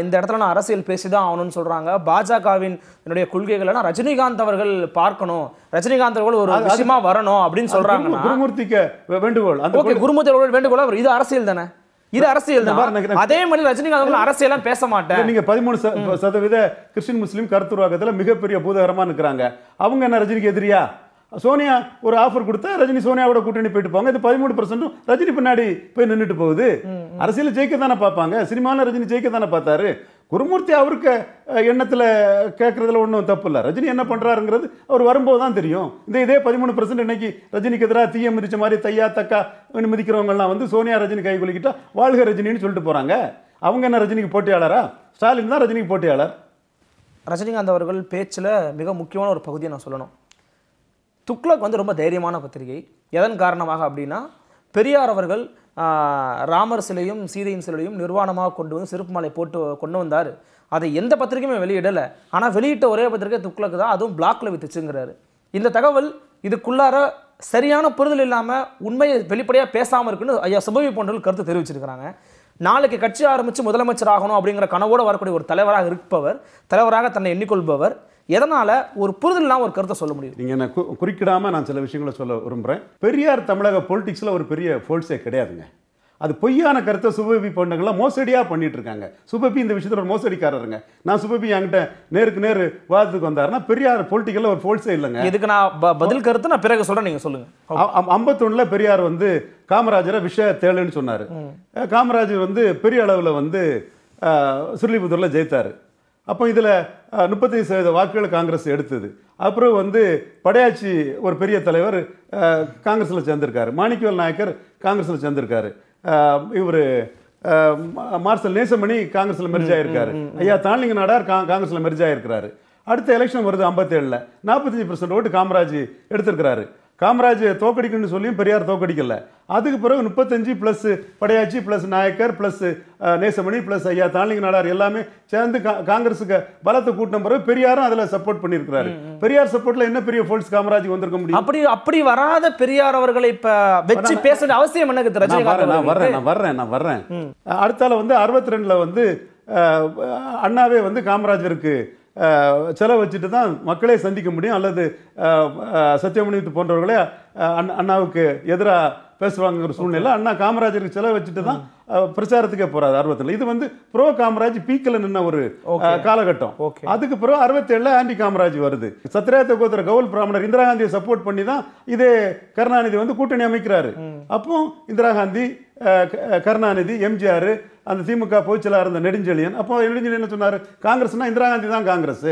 இந்த இடத்துல நான் அரசியல் பேசி தான் ஆகணும்னு சொல்கிறாங்க பாஜகவின் என்னுடைய கொள்கைகளை நான் ரஜினிகாந்த் அவர்கள் பார்க்கணும் ரஜினிகாந்த் அவர்கள் ஒரு விஷயமா வரணும் அப்படின்னு சொல்கிறாங்க குருமூர்த்திக்கு வேண்டுகோள் ஓகே குருமூர்த்தி அவர்கள் வேண்டுகோள் அவர் இது அரசியல் தானே இது அரசியல் தான் அதே மாதிரி ரஜினிகாந்த் அரசியலாம் பேச மாட்டேன் நீங்க பதிமூணு சதவீத கிறிஸ்டின் முஸ்லீம் கருத்துருவாக்கத்தில் மிகப்பெரிய பூதகரமா இருக்கிறாங்க அவங்க என்ன ரஜினிக்கு எதிரியா சோனியா ஒரு ஆஃபர் கொடுத்தா ரஜினி சோனியாவோட கூட்டணி போயிட்டு போங்க இது பதிமூணு பர்சன்ட்டும் ரஜினி பின்னாடி போய் நின்றுட்டு போகுது அரசியல் ஜெயிக்க தானே பார்ப்பாங்க சினிமாவில் ரஜினி ஜெயிக்க தானே பார்த்தாரு குருமூர்த்தி அவருக்கு எண்ணத்தில் கேட்குறதுல ஒன்றும் தப்பு இல்லை ரஜினி என்ன பண்ணுறாருங்கிறது அவர் வரும்போது தான் தெரியும் இந்த இதே பதிமூணு பர்சன்ட் இன்னைக்கு ரஜினிக்கு எதிராக தீய மிதிச்ச மாதிரி தையா தக்கா மிதிக்கிறவங்கலாம் வந்து சோனியா ரஜினி கை குலுக்கிட்டா வாழ்க ரஜினின்னு சொல்லிட்டு போகிறாங்க அவங்க என்ன ரஜினிக்கு போட்டியாளரா ஸ்டாலின் தான் ரஜினிக்கு போட்டியாளர் ரஜினிகாந்த் அவர்கள் பேச்சில் மிக முக்கியமான ஒரு பகுதியை நான் சொல்லணும் துக்ளக் வந்து ரொம்ப தைரியமான பத்திரிகை எதன் காரணமாக அப்படின்னா பெரியார் அவர்கள் ராமர் சிலையும் சீதையின் சிலையும் நிர்வாணமாக கொண்டு வந்து சிறப்பு மாலை போட்டு கொண்டு வந்தார் அதை எந்த பத்திரிகையுமே வெளியிடலை ஆனால் வெளியிட்ட ஒரே பத்திரிகை துக்ளக்கு தான் அதுவும் பிளாக்ல வித்துச்சுங்கிறாரு இந்த தகவல் இதுக்குள்ளார சரியான புரிதல் இல்லாமல் உண்மையை வெளிப்படையாக பேசாமல் இருக்குன்னு ஐயா சுபவி போன்றவர்கள் கருத்து தெரிவிச்சிருக்கிறாங்க நாளைக்கு கட்சி ஆரம்பித்து முதலமைச்சர் ஆகணும் அப்படிங்கிற கனவோடு வரக்கூடிய ஒரு தலைவராக இருப்பவர் தலைவராக தன்னை எண்ணிக்கொள்பவர் எதனால் ஒரு புரிதல் இல்லாமல் ஒரு கருத்தை சொல்ல முடியும் நீங்கள் என்ன குறிக்கிடாமல் நான் சில விஷயங்களை சொல்ல விரும்புகிறேன் பெரியார் தமிழக பொலிட்டிக்ஸில் ஒரு பெரிய ஃபோல்ஸே கிடையாதுங்க அது பொய்யான கருத்தை சுபபி பண்ணுங்களாம் மோசடியாக பண்ணிட்டு இருக்காங்க சுபபி இந்த விஷயத்தில் ஒரு மோசடிக்காரருங்க நான் சுபபி என்கிட்ட நேருக்கு நேரு வாதத்துக்கு வந்தாருன்னா பெரியார் பொலிட்டிக்கலில் ஒரு ஃபோல்ஸே இல்லைங்க இதுக்கு நான் பதில் கருத்து நான் பிறகு சொல்கிறேன் நீங்கள் சொல்லுங்கள் ஐம்பத்தொன்னில் பெரியார் வந்து காமராஜரை விஷய தேளுன்னு சொன்னார் காமராஜர் வந்து பெரிய அளவில் வந்து சுருளிபுத்தூரில் ஜெயித்தார் அப்போ இதில் முப்பத்தஞ்சு சதவீத வாக்குகள் காங்கிரஸ் எடுத்தது அப்புறம் வந்து படையாட்சி ஒரு பெரிய தலைவர் காங்கிரஸில் சேர்ந்திருக்காரு மாணிக்கவல் நாயக்கர் காங்கிரஸில் சேர்ந்திருக்காரு இவர் மார்சல் நேசமணி காங்கிரஸில் மெரிஜ் ஆகிருக்காரு ஐயா தானிங்க நாடார் கா காங்கிரஸில் மெர்ஜ் ஆகிருக்கிறாரு அடுத்த எலெக்ஷன் வருது ஐம்பத்தேழில் நாற்பத்தஞ்சு பர்சன்ட் ஓட்டு காமராஜ் எடுத்திருக்கிறாரு காமராஜ் தோக்கடிக்கணும்னு சொல்லியும் பெரியார் தோக்கடிக்கல அதுக்கு பிறகு முப்பத்தஞ்சு plus Padayachi plus Naicker plus Nesamani plus ஐயா தாலிங்க நாடார் எல்லாமே சேர்ந்து காங்கிரஸுக்கு பலத்தை கூட்டின பிறகு பெரியாரும் அதில் சப்போர்ட் பண்ணியிருக்கிறாரு பெரியார் சப்போர்ட்ல என்ன பெரிய ஃபோல்ஸ் காமராஜ் வந்திருக்க முடியும் அப்படி அப்படி வராத பெரியார் அவர்களை இப்போ வச்சு பேசுற அவசியம் எனக்கு நான் வர்றேன் நான் வர்றேன் நான் வர்றேன் அடுத்தால வந்து அறுபத்தி ரெண்டில் வந்து அண்ணாவே வந்து காமராஜருக்கு செலவச்சிட்டு தான் மக்களே சந்திக்க முடியும் அல்லது சத்தியமணி போன்றவர்களே அண்ணா அண்ணாவுக்கு எதிராக பேசுவாங்கிற சூழ்நிலை அண்ணா காமராஜருக்கு செலவு வச்சுட்டு தான் பிரச்சாரத்துக்கே போறாரு அறுபத்தில் இது வந்து ப்ரோ காமராஜ் பீக்கில் நின்ன ஒரு காலகட்டம் அதுக்கு பிறகு அறுபத்தேழுல ஆண்டி காமராஜ் வருது சத்ராயத்த கோத்திர கவுல் பிராமணர் இந்திரா காந்தியை சப்போர்ட் பண்ணி தான் இதே கருணாநிதி வந்து கூட்டணி அமைக்கிறாரு அப்போ இந்திரா காந்தி கருணாநிதி எம்ஜிஆர் அந்த திமுக பொதுச்செயலாளர் இருந்த நெடுஞ்செழியன் அப்போ நெடுஞ்செழியன் என்ன சொன்னார் காங்கிரஸ்னால் இந்திரா காந்தி தான் காங்கிரஸ்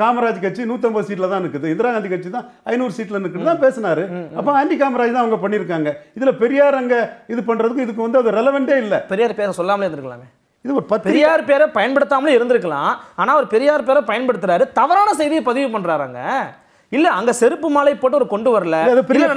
காமராஜ் கட்சி நூற்றம்பது சீட்டில் தான் இருக்குது இந்திரா காந்தி கட்சி தான் ஐநூறு சீட்டில் இருக்குது தான் பேசினார் அப்போ ஆண்டி காமராஜ் தான் அவங்க பண்ணியிருக்காங்க இதில் பெரியார் அங்கே இது பண்ணுறதுக்கு இதுக்கு வந்து அது ரெலவெண்டே இல்லை பெரியார் பேரை சொல்லாமலே இருந்திருக்கலாமே இது ஒரு பெரியார் பேரை பயன்படுத்தாமலே இருந்திருக்கலாம் ஆனால் அவர் பெரியார் பேரை பயன்படுத்துகிறாரு தவறான செய்தியை பதிவு பண்ணுறாருங்க இல்ல அங்க செருப்பு மாலை போட்டு ஒரு கொண்டு வரல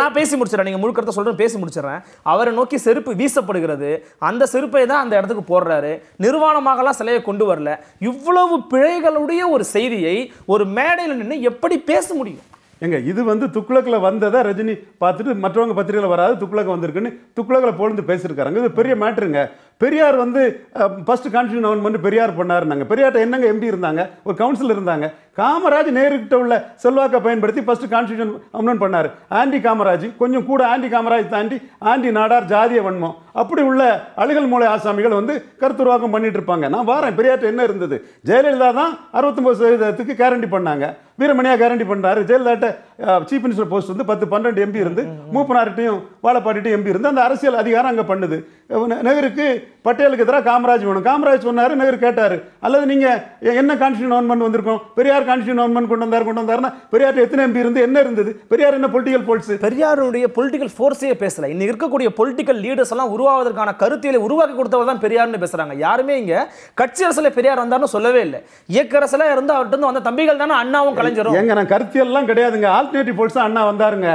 நான் பேசி முடிச்சிடறேன் நீங்க முழுக்கிறத சொல்றேன் பேசி முடிச்சிடறேன் அவரை நோக்கி செருப்பு வீசப்படுகிறது அந்த செருப்பை தான் அந்த இடத்துக்கு போடுறாரு நிர்வாணமாகலாம் சிலையை கொண்டு வரல இவ்வளவு பிழைகளுடைய ஒரு செய்தியை ஒரு மேடையில் நின்று எப்படி பேச முடியும் எங்க இது வந்து துக்குளக்கில் வந்ததை ரஜினி பார்த்துட்டு மற்றவங்க பத்திரிகையில் வராது துக்ளக் வந்திருக்குன்னு துக்குளக்கில் போலந்து பேசியிருக்காருங்க இது பெரிய மேட்ருங்க பெரியார் வந்து ஃபஸ்ட்டு கான்ஸ்டியூஷன் அமெண்ட்மெண்ட் பெரியார் பண்ணார் நாங்கள் என்னங்க எம்பி இருந்தாங்க ஒரு கவுன்சில் இருந்தாங்க காமராஜ் நேருக்கிட்ட உள்ள செல்வாக்கை பயன்படுத்தி ஃபஸ்ட்டு கான்ஸ்டியூஷன் அமெண்ட் பண்ணார் ஆண்டி காமராஜ் கொஞ்சம் கூட ஆண்டி காமராஜ் தாண்டி ஆண்டி நாடார் ஜாதிய வன்மம் அப்படி உள்ள அழுகல் மூளை ஆசாமிகள் வந்து கருத்துருவாக்கம் பண்ணிட்டு இருப்பாங்க நான் வாரேன் பெரியார்ட்ட என்ன இருந்தது ஜெயலலிதா தான் அறுபத்தொம்பது சதவீதத்துக்கு கேரண்டி பண்ணாங்க வீரமணியாக கேரண்டி பண்ணுறாரு ஜெயலலிதாட்ட சீஃப் மினிஸ்டர் போஸ்ட் வந்து பத்து பன்னெண்டு எம்பி இருந்து மூப்பனார்ட்டையும் வாழப்பாட்டையும் எம்பி இருந்து அந்த அரசியல் அதிகாரம் அங்கே பண்ணுது நெகருக்கு பட்டேலுக்கு எதிராக காமராஜ் வேணும் காமராஜ் சொன்னார் நகர் கேட்டார் அல்லது நீங்கள் என்ன கான்ஸ்டியூன் கவர்மெண்ட் வந்திருக்கோம் பெரியார் கான்ஸ்டியூன் கவர்மெண்ட் கொண்டு வந்தார் கொண்டு வந்தாருன்னா பெரியார் எத்தனை எம்பி இருந்து என்ன இருந்தது பெரியார் என்ன பொலிட்டிகல் ஃபோர்ஸ் பெரியாருடைய பொலிட்டிக்கல் ஃபோர்ஸே பேசல இன்னைக்கு இருக்கக்கூடிய பொலிட்டிக்கல் லீடர்ஸ் எல்லாம் உருவாவதற்கான கருத்தியலை உருவாக்கி கொடுத்தவர் தான் பெரியார்னு பேசுகிறாங்க யாருமே இங்கே கட்சி அரசில் பெரியார் வந்தார்னு சொல்லவே இல்லை இயக்க அரசில் இருந்து அவர்கிட்ட வந்த தம்பிகள் தானே அண்ணாவும் கலைஞரும் எங்க நான் எல்லாம் கிடையாதுங்க ஆல்டர்னேட்டிவ் ஃபோர்ஸ் அண்ணா வந்தாருங்க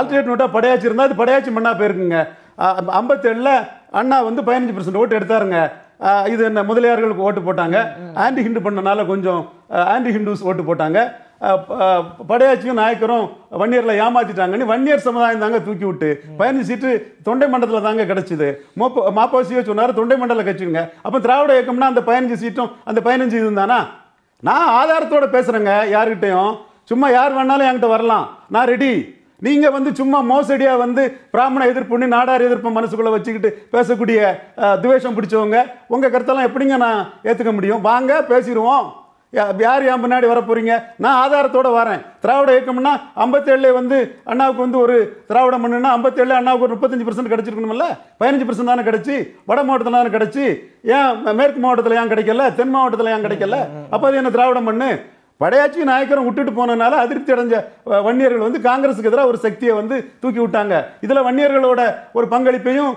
ஆல்டர்னேட் நோட்டாக படையாச்சி இருந்தால் அது படையாச்சி மண்ணா போயிருக்குங்க ஐம்பத்தேழில் அண்ணா வந்து பதினஞ்சு பர்சன்ட் ஓட்டு எடுத்தாருங்க இது என்ன முதலியார்களுக்கு ஓட்டு போட்டாங்க ஆன்டி ஹிந்து பண்ணனால கொஞ்சம் ஆன்டி ஹிந்துஸ் ஓட்டு போட்டாங்க படையாட்சியும் நாயக்கரும் வன்னியரில் ஏமாத்திட்டாங்கன்னு வன்னியர் சமுதாயம் தாங்க தூக்கி விட்டு பதினஞ்சு சீட்டு தொண்டை மண்டலத்தில் தாங்க கிடச்சிது மோப்போ மாப்போசியோ சொன்னார் தொண்டை மண்டல கட்சிங்க அப்போ திராவிட இயக்கம்னா அந்த பதினஞ்சு சீட்டும் அந்த பதினஞ்சு இது தானா நான் ஆதாரத்தோடு பேசுகிறேங்க யார்கிட்டையும் சும்மா யார் வேணாலும் என்கிட்ட வரலாம் நான் ரெடி நீங்க வந்து சும்மா மோசடியா வந்து பிராமண எதிர்ப்புன்னு நாடார் எதிர்ப்பு மனசுக்குள்ள வச்சுக்கிட்டு பேசக்கூடிய துவேஷம் பிடிச்சவங்க உங்க கருத்தெல்லாம் எப்படிங்க நான் ஏத்துக்க முடியும் வாங்க பேசிடுவோம் யார் என் பின்னாடி வர போறீங்க நான் ஆதாரத்தோடு வரேன் திராவிட இயக்கம்னா ஐம்பத்தேழுல வந்து அண்ணாவுக்கு வந்து ஒரு திராவிட மண்ணுனா ஐம்பத்தேழு அண்ணாவுக்கு ஒரு முப்பத்தஞ்சு பர்சன்ட் கிடச்சிருக்கணும்ல பதினஞ்சு பர்சன்ட் தானே கிடச்சி வட மாவட்டத்தில் தானே கிடச்சி ஏன் மேற்கு மாவட்டத்தில் ஏன் கிடைக்கல தென் மாவட்டத்தில் ஏன் கிடைக்கல அப்போ அது என்ன திராவிட மண்ணு படையாச்சி நாயக்கரும் விட்டுட்டு போனனால அதிருப்தி அடைஞ்ச வன்னியர்கள் வந்து காங்கிரஸுக்கு எதிராக ஒரு சக்தியை வந்து தூக்கி விட்டாங்க இதில் வன்னியர்களோட ஒரு பங்களிப்பையும்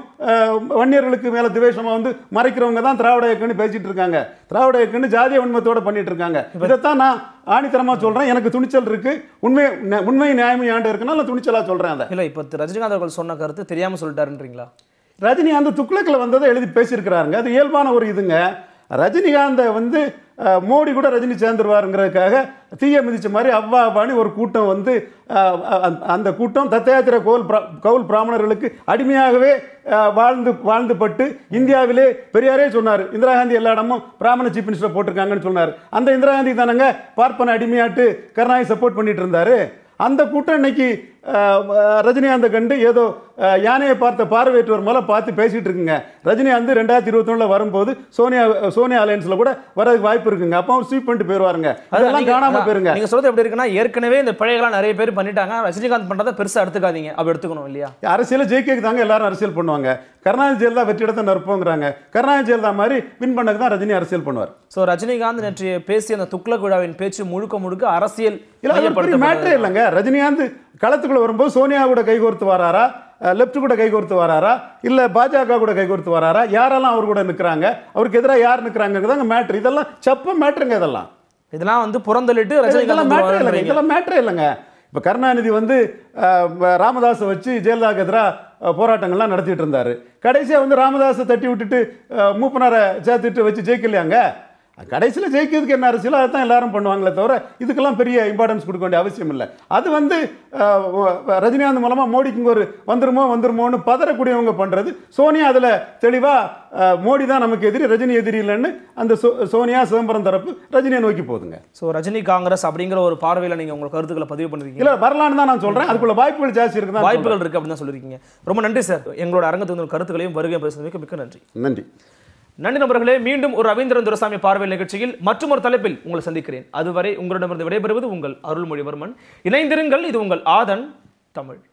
வன்னியர்களுக்கு மேலே துவேஷமாக வந்து மறைக்கிறவங்க தான் திராவிட இயக்கம்னு பேசிகிட்டு இருக்காங்க திராவிட இயக்கம்னு ஜாதிய உண்மத்தோடு பண்ணிட்டு இருக்காங்க இதைத்தான் நான் ஆணித்தரமாக சொல்கிறேன் எனக்கு துணிச்சல் இருக்குது உண்மை உண்மை நியாயம் ஏன்ட்டு இருக்குன்னா துணிச்சலாக சொல்கிறேன் அதை இல்லை இப்போ ரஜினிகாந்த் அவர்கள் சொன்ன கருத்து தெரியாமல் சொல்லிட்டாருன்றீங்களா ரஜினி அந்த துக்ளக்கில் வந்ததை எழுதி பேசியிருக்கிறாருங்க அது இயல்பான ஒரு இதுங்க ரஜினிகாந்தை வந்து மோடி கூட ரஜினி சேர்ந்துருவாருங்கிறதுக்காக தீய மிதித்த மாதிரி அவ்வா பாணி ஒரு கூட்டம் வந்து அந்த கூட்டம் தத்தயாத்திர கோவில் கவுல் பிராமணர்களுக்கு அடிமையாகவே வாழ்ந்து வாழ்ந்து பட்டு இந்தியாவிலே பெரியாரே சொன்னார் இந்திரா காந்தி எல்லா இடமும் பிராமண சீஃப் மினிஸ்டர் போட்டிருக்காங்கன்னு சொன்னார் அந்த இந்திரா காந்தி தானங்க பார்ப்பன அடிமையாட்டு கருணாநிதி சப்போர்ட் பண்ணிட்டு இருந்தார் அந்த கூட்டம் இன்னைக்கு ரஜினிகாந்தை கண்டு ஏதோ யானையை பார்த்த பார்வையற்றவர் மேலே பார்த்து பேசிகிட்டு இருக்குங்க ரஜினிகாந்த் ரெண்டாயிரத்தி இருபத்தொன்னில் வரும்போது சோனியா சோனியா அலையன்ஸில் கூட வரதுக்கு வாய்ப்பு இருக்குங்க அப்போ அவர் ஸ்வீப் பண்ணிட்டு போயிருவாருங்க அதெல்லாம் காணாமல் போயிருங்க நீங்கள் சொல்கிறது எப்படி இருக்குன்னா ஏற்கனவே இந்த பிழைகள்லாம் நிறைய பேர் பண்ணிட்டாங்க ரஜினிகாந்த் பண்ணுறதை பெருசாக எடுத்துக்காதீங்க அப்படி எடுத்துக்கணும் இல்லையா அரசியல் ஜெயிக்க தாங்க எல்லாரும் அரசியல் பண்ணுவாங்க கருணாநிதி வெற்றி இடத்தை நற்போங்கிறாங்க கருணாநிதி தான் மாதிரி வின் பண்ணக்கு தான் ரஜினி அரசியல் பண்ணுவார் ஸோ ரஜினிகாந்த் நேற்று பேசிய அந்த துக்ளக் விழாவின் பேச்சு முழுக்க முழுக்க அரசியல் இல்லை மேட்ரே இல்லைங்க ரஜினிகாந்த் களத்துக்கு களத்துக்குள்ளே வரும்போது சோனியா கூட கைகோர்த்து வராரா லெஃப்ட் கூட கைகோர்த்து வராரா இல்லை பாஜக கூட கைகோர்த்து வராரா யாரெல்லாம் அவர் கூட நிற்கிறாங்க அவருக்கு எதிராக யார் நிற்கிறாங்க மேட்ரு இதெல்லாம் செப்ப மேட்ருங்க இதெல்லாம் இதெல்லாம் வந்து புறந்தலிட்டு இதெல்லாம் மேட்ரு இல்லைங்க இதெல்லாம் மேட்ரு இல்லைங்க இப்போ கருணாநிதி வந்து ராமதாஸை வச்சு ஜெயலலிதாவுக்கு எதிராக போராட்டங்கள்லாம் நடத்திட்டு இருந்தார் கடைசியாக வந்து ராமதாஸை தட்டி விட்டுட்டு மூப்பனாரை சேர்த்துட்டு வச்சு ஜெயிக்கலையாங்க கடைசியில் ஜெயிக்கிறதுக்கு என்ன அரசியலோ தான் எல்லாரும் பண்ணுவாங்களே தவிர இதுக்கெல்லாம் பெரிய இம்பார்ட்டன்ஸ் கொடுக்க வேண்டிய அவசியம் இல்லை அது வந்து ரஜினிகாந்த் மூலமாக மோடிக்கு இங்கே ஒரு வந்துருமோ வந்துருமோன்னு பதறக்கூடியவங்க பண்ணுறது சோனியா அதில் தெளிவாக மோடி தான் நமக்கு எதிரி ரஜினி எதிரி இல்லைன்னு அந்த சோ சோனியா சிதம்பரம் தரப்பு ரஜினியை நோக்கி போகுதுங்க ஸோ ரஜினி காங்கிரஸ் அப்படிங்கிற ஒரு பார்வையில் நீங்கள் உங்கள் கருத்துக்களை பதிவு பண்ணுறீங்க இல்லை வரலான்னு தான் நான் சொல்கிறேன் அதுக்குள்ள வாய்ப்புகள் ஜாஸ்தி இருக்குது வாய்ப்புகள் இருக்குது அப்படின்னு தான் சொல்லியிருக்கீங்க ரொம்ப நன்றி சார் எங்களோட அரங்கத்துக்கு கருத்துக்களையும் வருகை பேசுகிறதுக்கு மிக்க நன்றி நன்றி நன்றி நபர்களே மீண்டும் ஒரு ரவீந்திரன் துரசாமி பார்வையில் நிகழ்ச்சியில் மற்றொரு தலைப்பில் உங்களை சந்திக்கிறேன் அதுவரை உங்களிடமிருந்து விடைபெறுவது உங்கள் அருள்மொழிவர்மன் இணைந்திருங்கள் இது உங்கள் ஆதன் தமிழ்